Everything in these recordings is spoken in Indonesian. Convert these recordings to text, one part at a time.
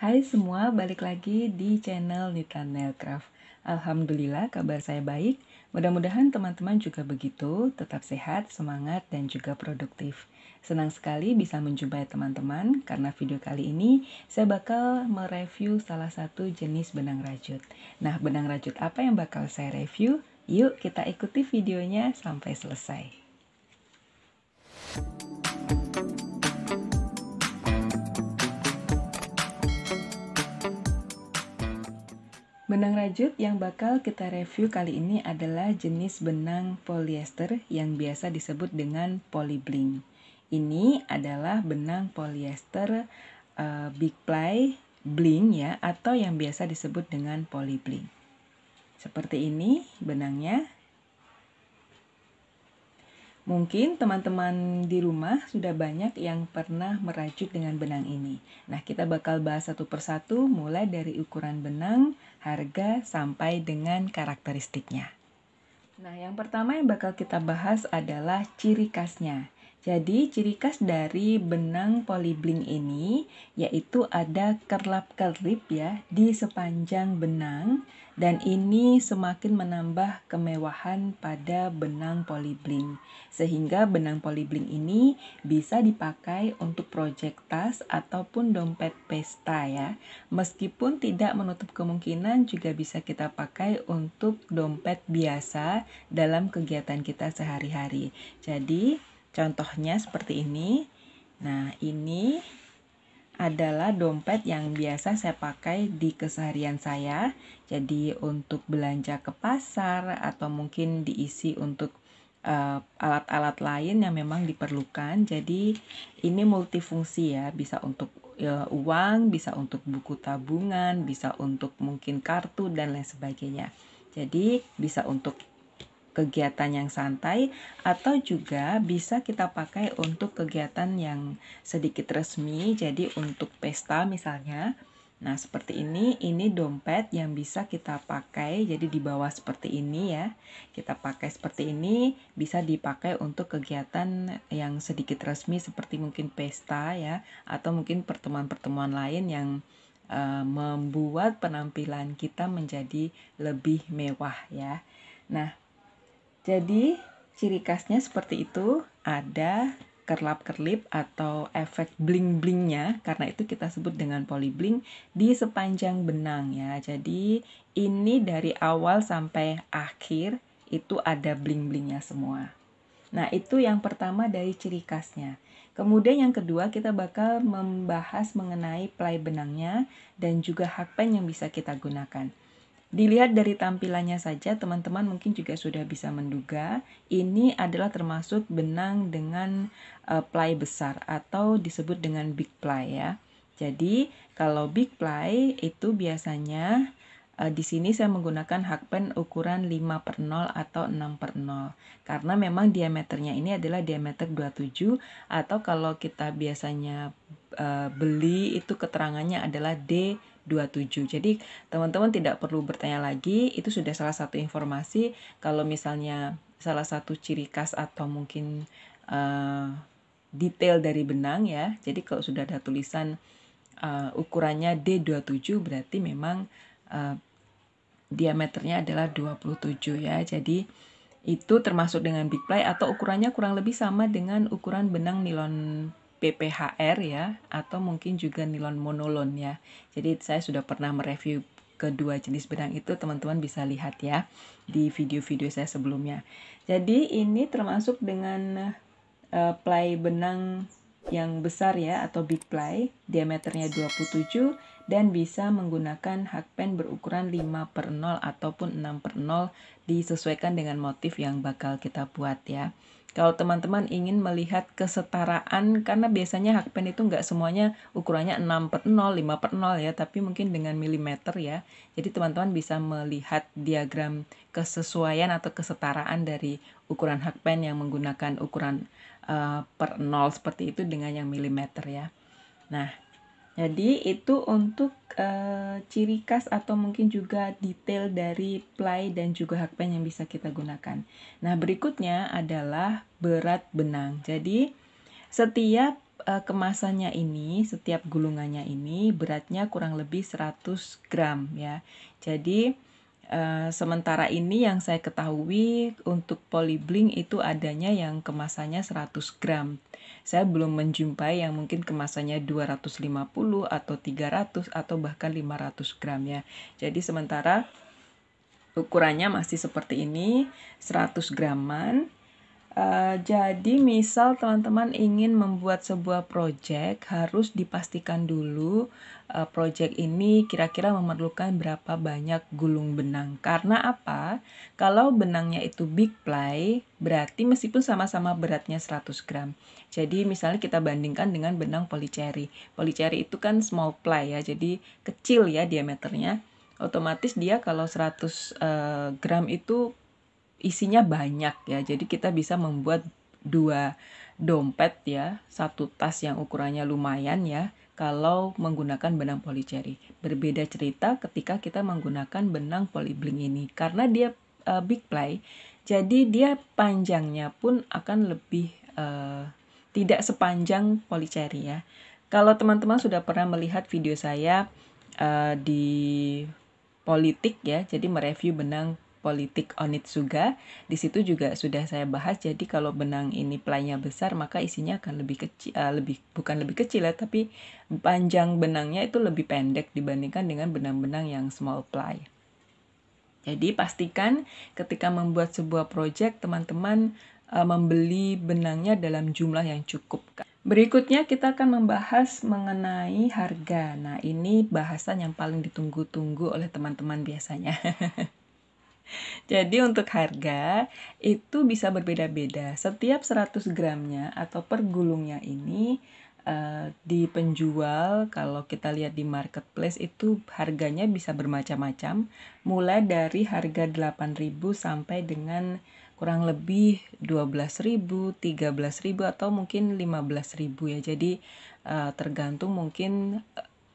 Hai semua, balik lagi di channel Nita Nailcraft. Alhamdulillah kabar saya baik. Mudah-mudahan teman-teman juga begitu, tetap sehat, semangat, dan juga produktif. Senang sekali bisa menjumpai teman-teman karena video kali ini saya bakal mereview salah satu jenis benang rajut. Nah, benang rajut apa yang bakal saya review? Yuk kita ikuti videonya sampai selesai. Thank you Benang rajut yang bakal kita review kali ini adalah jenis benang polyester yang biasa disebut dengan polybling. Ini adalah benang polyester uh, big ply bling ya atau yang biasa disebut dengan polybling. Seperti ini benangnya. Mungkin teman-teman di rumah sudah banyak yang pernah merajut dengan benang ini. Nah, kita bakal bahas satu persatu mulai dari ukuran benang, harga sampai dengan karakteristiknya. Nah, yang pertama yang bakal kita bahas adalah ciri khasnya. Jadi, ciri khas dari benang polybling ini yaitu ada kerlap-kerlip ya di sepanjang benang dan ini semakin menambah kemewahan pada benang polybling. Sehingga benang polybling ini bisa dipakai untuk proyek tas ataupun dompet pesta ya. Meskipun tidak menutup kemungkinan juga bisa kita pakai untuk dompet biasa dalam kegiatan kita sehari-hari. Jadi, contohnya seperti ini. Nah, ini adalah dompet yang biasa saya pakai di keseharian saya jadi untuk belanja ke pasar atau mungkin diisi untuk eh, alat-alat uh, lain yang memang diperlukan. Jadi ini multifungsi ya, bisa untuk uh, uang, bisa untuk buku tabungan, bisa untuk mungkin kartu dan lain sebagainya. Jadi bisa untuk kegiatan yang santai atau juga bisa kita pakai untuk kegiatan yang sedikit resmi. Jadi untuk pesta misalnya Nah, seperti ini, ini dompet yang bisa kita pakai. Jadi di bawah seperti ini ya. Kita pakai seperti ini bisa dipakai untuk kegiatan yang sedikit resmi seperti mungkin pesta ya atau mungkin pertemuan-pertemuan lain yang uh, membuat penampilan kita menjadi lebih mewah ya. Nah, jadi ciri khasnya seperti itu, ada kerlap-kerlip atau efek bling-blingnya karena itu kita sebut dengan polybling di sepanjang benang ya. Jadi ini dari awal sampai akhir itu ada bling-blingnya semua. Nah, itu yang pertama dari ciri khasnya. Kemudian yang kedua kita bakal membahas mengenai play benangnya dan juga hakpen yang bisa kita gunakan. Dilihat dari tampilannya saja, teman-teman mungkin juga sudah bisa menduga ini adalah termasuk benang dengan uh, ply besar atau disebut dengan big ply ya. Jadi kalau big ply itu biasanya uh, di sini saya menggunakan hakpen ukuran 5 per 0 atau 6 per 0 karena memang diameternya ini adalah diameter 27 atau kalau kita biasanya uh, beli itu keterangannya adalah D 27. Jadi teman-teman tidak perlu bertanya lagi, itu sudah salah satu informasi kalau misalnya salah satu ciri khas atau mungkin uh, detail dari benang ya. Jadi kalau sudah ada tulisan uh, ukurannya D27 berarti memang uh, diameternya adalah 27 ya. Jadi itu termasuk dengan big play atau ukurannya kurang lebih sama dengan ukuran benang nilon PPHR ya atau mungkin juga nilon monolon ya. Jadi saya sudah pernah mereview kedua jenis benang itu teman-teman bisa lihat ya di video-video saya sebelumnya. Jadi ini termasuk dengan uh, eh, play benang yang besar ya atau big ply diameternya 27 dan bisa menggunakan hakpen berukuran 5 per 0 ataupun 6 per 0 disesuaikan dengan motif yang bakal kita buat ya. Kalau teman-teman ingin melihat kesetaraan, karena biasanya hakpen itu nggak semuanya ukurannya 6 per 0, 5 per 0 ya, tapi mungkin dengan milimeter ya. Jadi teman-teman bisa melihat diagram kesesuaian atau kesetaraan dari ukuran hakpen yang menggunakan ukuran uh, per 0 seperti itu dengan yang milimeter ya. Nah, jadi itu untuk uh, ciri khas atau mungkin juga detail dari ply dan juga hakpen yang bisa kita gunakan. Nah, berikutnya adalah berat benang. Jadi setiap uh, kemasannya ini, setiap gulungannya ini beratnya kurang lebih 100 gram ya. Jadi Eh, sementara ini yang saya ketahui untuk polybling itu adanya yang kemasannya 100 gram. Saya belum menjumpai yang mungkin kemasannya 250 atau 300 atau bahkan 500 gram ya. Jadi sementara ukurannya masih seperti ini 100 graman Eh, jadi misal teman-teman ingin membuat sebuah project harus dipastikan dulu uh, eh, project ini kira-kira memerlukan berapa banyak gulung benang. Karena apa? Kalau benangnya itu big ply, berarti meskipun sama-sama beratnya 100 gram. Jadi misalnya kita bandingkan dengan benang polycherry. Polycherry itu kan small ply ya, jadi kecil ya diameternya. Otomatis dia kalau 100 uh, eh, gram itu isinya banyak ya. Jadi kita bisa membuat dua dompet ya, satu tas yang ukurannya lumayan ya kalau menggunakan benang policeri. Berbeda cerita ketika kita menggunakan benang polybling ini karena dia uh, big play jadi dia panjangnya pun akan lebih uh, tidak sepanjang policeri ya. Kalau teman-teman sudah pernah melihat video saya uh, di politik ya, jadi mereview benang politik Onitsuga. Di situ juga sudah saya bahas. Jadi kalau benang ini playnya besar, maka isinya akan lebih kecil, uh, eh, lebih bukan lebih kecil ya, tapi panjang benangnya itu lebih pendek dibandingkan dengan benang-benang yang small ply. Jadi pastikan ketika membuat sebuah project teman-teman uh, membeli benangnya dalam jumlah yang cukup. Berikutnya kita akan membahas mengenai harga. Nah, ini bahasan yang paling ditunggu-tunggu oleh teman-teman biasanya. Jadi untuk harga itu bisa berbeda-beda. Setiap 100 gramnya atau per gulungnya ini uh, eh, di penjual kalau kita lihat di marketplace itu harganya bisa bermacam-macam mulai dari harga 8.000 sampai dengan kurang lebih 12.000, 13.000 atau mungkin 15.000 ya. Jadi uh, tergantung mungkin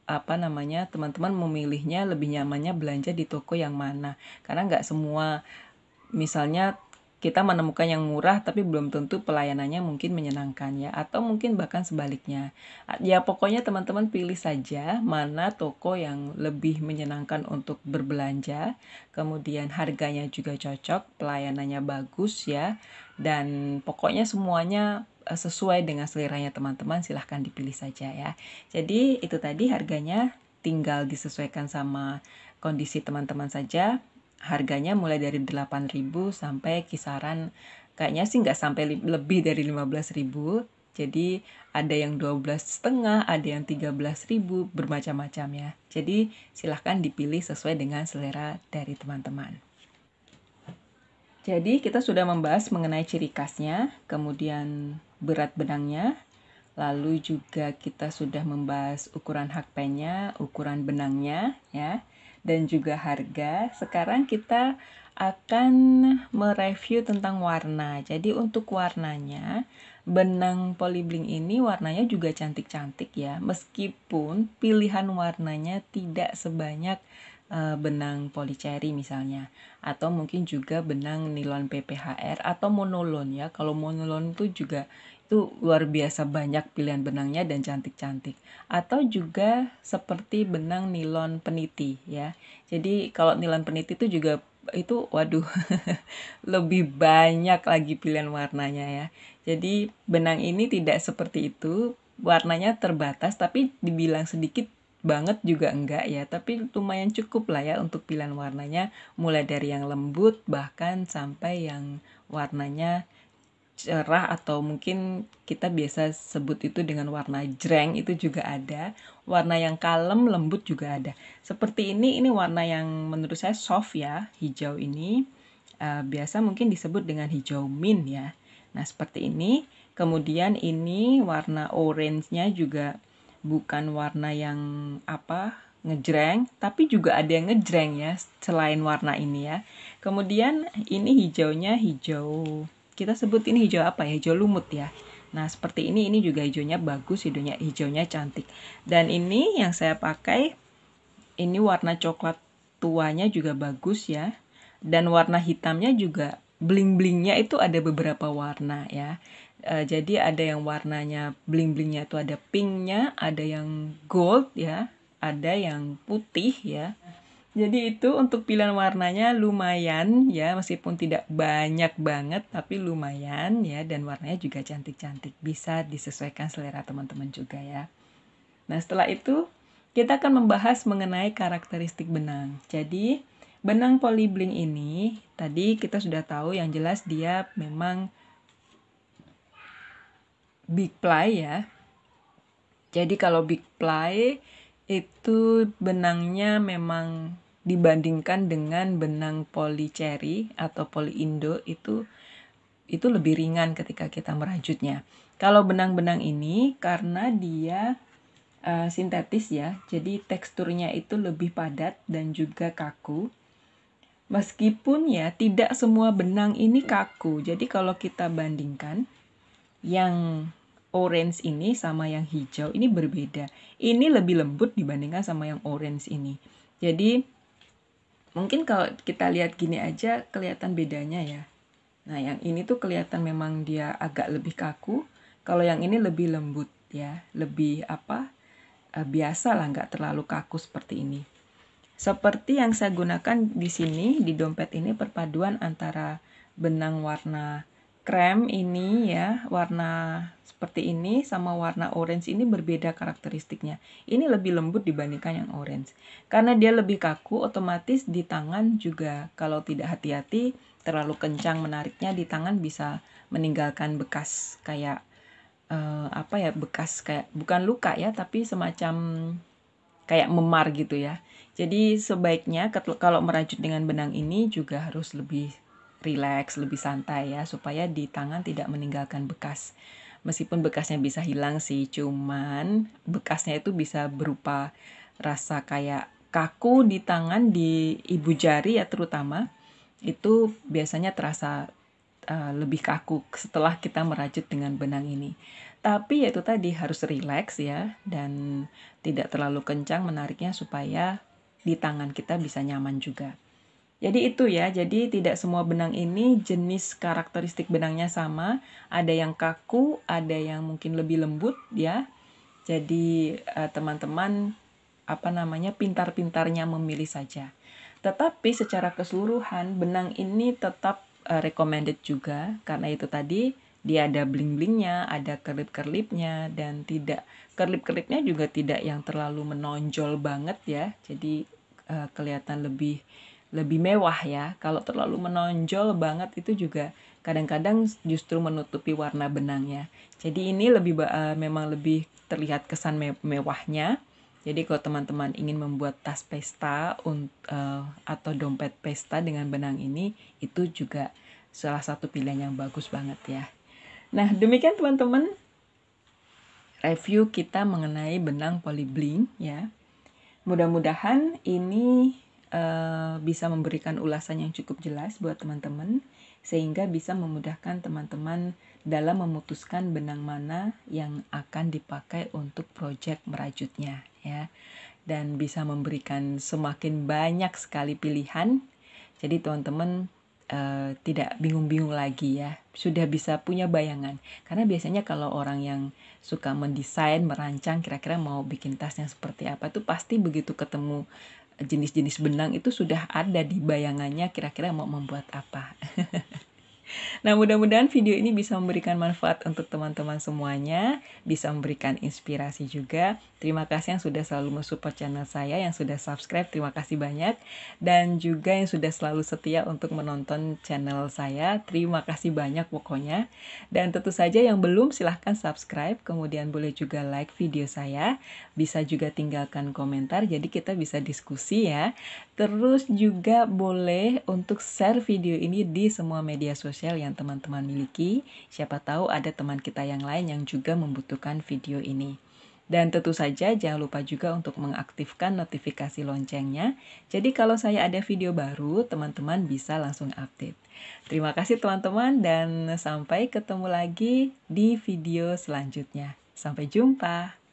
apa namanya teman-teman memilihnya lebih nyamannya belanja di toko yang mana karena nggak semua misalnya kita menemukan yang murah tapi belum tentu pelayanannya mungkin menyenangkan ya atau mungkin bahkan sebaliknya. Ya pokoknya teman-teman pilih saja mana toko yang lebih menyenangkan untuk berbelanja, kemudian harganya juga cocok, pelayanannya bagus ya dan pokoknya semuanya eh, sesuai dengan seliranya teman-teman silahkan dipilih saja ya. Jadi itu tadi harganya tinggal disesuaikan sama kondisi teman-teman saja Harganya mulai dari 8.000 sampai kisaran kayaknya sih nggak sampai lebih dari 15.000. Jadi ada yang 12 setengah, ada yang 13.000, bermacam-macam ya. Jadi silahkan dipilih sesuai dengan selera dari teman-teman. Jadi kita sudah membahas mengenai ciri khasnya, kemudian berat benangnya, lalu juga kita sudah membahas ukuran hakpennya, ukuran benangnya ya dan juga harga. Sekarang kita akan mereview tentang warna. Jadi untuk warnanya, benang polybling ini warnanya juga cantik-cantik ya. Meskipun pilihan warnanya tidak sebanyak eh, benang policeri misalnya atau mungkin juga benang nilon PPHR atau monolon ya. Kalau monolon itu juga itu luar biasa banyak pilihan benangnya dan cantik-cantik. Atau juga seperti benang nilon peniti ya. Jadi kalau nilon peniti itu juga itu waduh lebih banyak lagi pilihan warnanya ya. Jadi benang ini tidak seperti itu, warnanya terbatas tapi dibilang sedikit banget juga enggak ya, tapi lumayan cukup lah ya untuk pilihan warnanya mulai dari yang lembut bahkan sampai yang warnanya cerah atau mungkin kita biasa sebut itu dengan warna jreng itu juga ada warna yang kalem lembut juga ada seperti ini ini warna yang menurut saya soft ya hijau ini uh, biasa mungkin disebut dengan hijau min ya nah seperti ini kemudian ini warna orange-nya juga bukan warna yang apa ngejreng, tapi juga ada yang ngejreng ya selain warna ini ya. Kemudian ini hijaunya hijau kita sebut ini hijau apa ya hijau lumut ya nah seperti ini ini juga hijaunya bagus hijaunya hijaunya cantik dan ini yang saya pakai ini warna coklat tuanya juga bagus ya dan warna hitamnya juga bling-blingnya itu ada beberapa warna ya e, jadi ada yang warnanya bling-blingnya itu ada pinknya ada yang gold ya ada yang putih ya jadi itu untuk pilihan warnanya lumayan ya, meskipun tidak banyak banget tapi lumayan ya dan warnanya juga cantik-cantik. Bisa disesuaikan selera teman-teman juga ya. Nah, setelah itu kita akan membahas mengenai karakteristik benang. Jadi, benang polybling ini tadi kita sudah tahu yang jelas dia memang big ply ya. Jadi kalau big ply itu benangnya memang dibandingkan dengan benang policeri atau poliindo itu itu lebih ringan ketika kita merajutnya. Kalau benang-benang ini karena dia uh, sintetis ya, jadi teksturnya itu lebih padat dan juga kaku. Meskipun ya tidak semua benang ini kaku. Jadi kalau kita bandingkan yang orange ini sama yang hijau ini berbeda. Ini lebih lembut dibandingkan sama yang orange ini. Jadi mungkin kalau kita lihat gini aja kelihatan bedanya ya. Nah, yang ini tuh kelihatan memang dia agak lebih kaku, kalau yang ini lebih lembut ya, lebih apa? Eh, biasa lah, nggak terlalu kaku seperti ini. Seperti yang saya gunakan di sini, di dompet ini perpaduan antara benang warna krem ini ya, warna seperti ini sama warna orange ini berbeda karakteristiknya. Ini lebih lembut dibandingkan yang orange. Karena dia lebih kaku, otomatis di tangan juga kalau tidak hati-hati, terlalu kencang menariknya di tangan bisa meninggalkan bekas kayak uh, apa ya, bekas kayak bukan luka ya, tapi semacam kayak memar gitu ya. Jadi sebaiknya kalau merajut dengan benang ini juga harus lebih relax lebih santai ya, supaya di tangan tidak meninggalkan bekas. Meskipun bekasnya bisa hilang sih, cuman bekasnya itu bisa berupa rasa kayak kaku di tangan, di ibu jari ya terutama, itu biasanya terasa uh, lebih kaku setelah kita merajut dengan benang ini. Tapi yaitu tadi harus relax ya dan tidak terlalu kencang menariknya supaya di tangan kita bisa nyaman juga. Jadi itu ya, jadi tidak semua benang ini jenis karakteristik benangnya sama. Ada yang kaku, ada yang mungkin lebih lembut ya. Jadi eh, teman-teman apa namanya pintar-pintarnya memilih saja. Tetapi secara keseluruhan benang ini tetap eh, recommended juga karena itu tadi dia ada bling-blingnya, ada kerlip-kerlipnya dan tidak kerlip-kerlipnya juga tidak yang terlalu menonjol banget ya. Jadi eh, kelihatan lebih lebih mewah ya. Kalau terlalu menonjol banget itu juga kadang-kadang justru menutupi warna benangnya. Jadi ini lebih uh, memang lebih terlihat kesan me mewahnya. Jadi kalau teman-teman ingin membuat tas pesta uh, atau dompet pesta dengan benang ini itu juga salah satu pilihan yang bagus banget ya. Nah, demikian teman-teman review kita mengenai benang polybling ya. Mudah-mudahan ini Eh, bisa memberikan ulasan yang cukup jelas buat teman-teman sehingga bisa memudahkan teman-teman dalam memutuskan benang mana yang akan dipakai untuk proyek merajutnya ya dan bisa memberikan semakin banyak sekali pilihan jadi teman-teman uh, tidak bingung-bingung lagi ya sudah bisa punya bayangan karena biasanya kalau orang yang suka mendesain merancang kira-kira mau bikin tas yang seperti apa tuh pasti begitu ketemu jenis-jenis benang itu sudah ada di bayangannya kira-kira mau membuat apa Nah, mudah-mudahan video ini bisa memberikan manfaat untuk teman-teman semuanya, bisa memberikan inspirasi juga. Terima kasih yang sudah selalu mensupport channel saya, yang sudah subscribe, terima kasih banyak. Dan juga yang sudah selalu setia untuk menonton channel saya, terima kasih banyak pokoknya. Dan tentu saja yang belum silahkan subscribe, kemudian boleh juga like video saya, bisa juga tinggalkan komentar, jadi kita bisa diskusi ya. Terus juga boleh untuk share video ini di semua media sosial yang teman-teman miliki. Siapa tahu ada teman kita yang lain yang juga membutuhkan video ini. Dan tentu saja jangan lupa juga untuk mengaktifkan notifikasi loncengnya. Jadi kalau saya ada video baru, teman-teman bisa langsung update. Terima kasih teman-teman dan sampai ketemu lagi di video selanjutnya. Sampai jumpa.